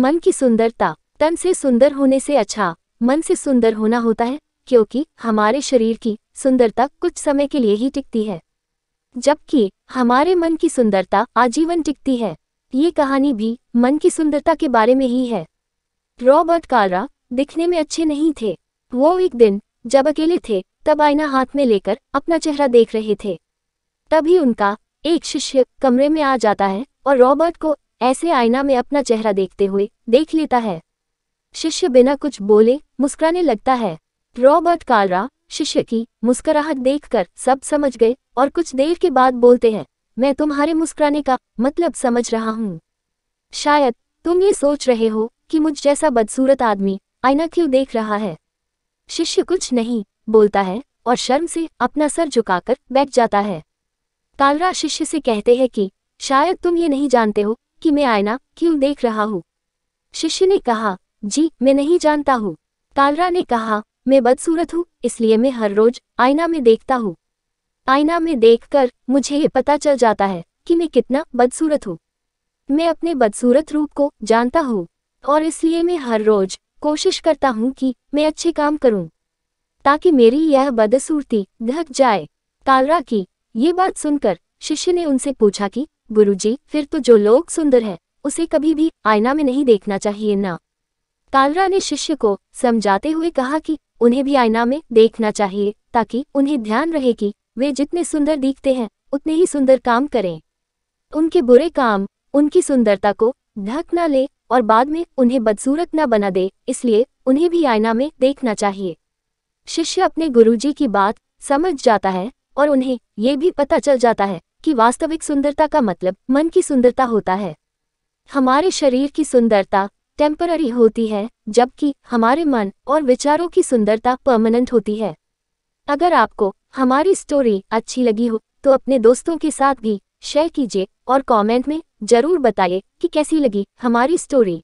मन की सुंदरता तन से सुंदर होने से अच्छा मन से सुंदर होना होता है क्योंकि हमारे शरीर की सुंदरता कुछ समय के लिए ही टिकती है जबकि हमारे मन की सुंदरता आजीवन टिकती है ये कहानी भी मन की सुंदरता के बारे में ही है रॉबर्ट कारा दिखने में अच्छे नहीं थे वो एक दिन जब अकेले थे तब आईना हाथ में लेकर अपना चेहरा देख रहे थे तभी उनका एक शिष्य कमरे में आ जाता है और रॉबर्ट को ऐसे आईना में अपना चेहरा देखते हुए देख लेता है शिष्य बिना कुछ बोले मुस्कुराने लगता है रॉबर्ट कालरा शिष्य की मुस्कुराहट देखकर सब समझ गए और कुछ देर के बाद बोलते हैं मैं तुम्हारे मुस्कुराने का मतलब समझ रहा हूँ शायद तुम ये सोच रहे हो कि मुझ जैसा बदसूरत आदमी आईना क्यों देख रहा है शिष्य कुछ नहीं बोलता है और शर्म से अपना सर झुकाकर बैठ जाता है कालरा शिष्य से कहते हैं कि शायद तुम ये नहीं जानते हो कि मैं आयना क्यों देख रहा हूँ शिष्य ने कहा जी मैं नहीं जानता हूँ कालरा ने कहा मैं बदसूरत हूँ इसलिए मैं हर रोज आईना में देखता हूँ आईना में देखकर मुझे ये पता चल जाता है कि मैं कितना बदसूरत हूँ मैं अपने बदसूरत रूप को जानता हूँ और इसलिए मैं हर रोज कोशिश करता हूँ कि मैं अच्छे काम करूँ ताकि मेरी यह बदसूरती ढक जाए कालरा की ये बात सुनकर शिष्य ने उनसे पूछा कि गुरुजी, फिर तो जो लोग सुंदर है उसे कभी भी आईना में नहीं देखना चाहिए ना कालरा ने शिष्य को समझाते हुए कहा कि उन्हें भी आईना में देखना चाहिए ताकि उन्हें ध्यान रहे कि वे जितने सुंदर दिखते हैं उतने ही सुंदर काम करें उनके बुरे काम उनकी सुंदरता को ढक न ले और बाद में उन्हें बदसूरत न बना दे इसलिए उन्हें भी आईना में देखना चाहिए शिष्य अपने गुरुजी की बात समझ जाता है और उन्हें ये भी पता चल जाता है की वास्तविक सुंदरता का मतलब मन की सुंदरता होता है हमारे शरीर की सुंदरता टेम्पररी होती है जबकि हमारे मन और विचारों की सुंदरता परमानेंट होती है अगर आपको हमारी स्टोरी अच्छी लगी हो तो अपने दोस्तों के साथ भी शेयर कीजिए और कमेंट में जरूर बताइए कि कैसी लगी हमारी स्टोरी